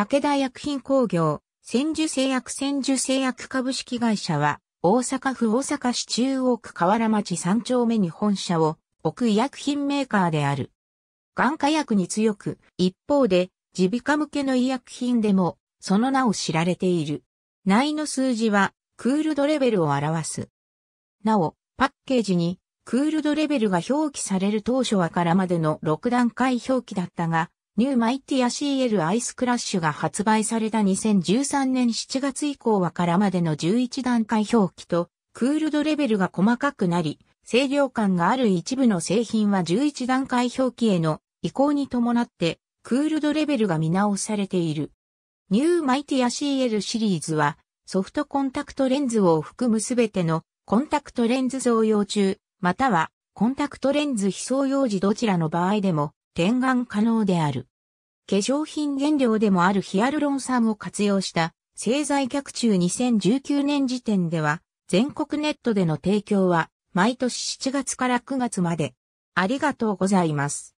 武田薬品工業、千住製薬千住製薬株式会社は、大阪府大阪市中央区河原町3丁目に本社を置く医薬品メーカーである。眼科薬に強く、一方で、耳鼻科向けの医薬品でも、その名を知られている。内の数字は、クールドレベルを表す。なお、パッケージに、クールドレベルが表記される当初はからまでの6段階表記だったが、ニューマイティア CL アイスクラッシュが発売された2013年7月以降はからまでの11段階表記と、クールドレベルが細かくなり、清涼感がある一部の製品は11段階表記への移行に伴って、クールドレベルが見直されている。ニューマイティア CL シリーズは、ソフトコンタクトレンズを含むすべてのコンタクトレンズ増用中、またはコンタクトレンズ非装用時どちらの場合でも、点顔可能である。化粧品原料でもあるヒアルロン酸を活用した製剤客中2019年時点では全国ネットでの提供は毎年7月から9月まで。ありがとうございます。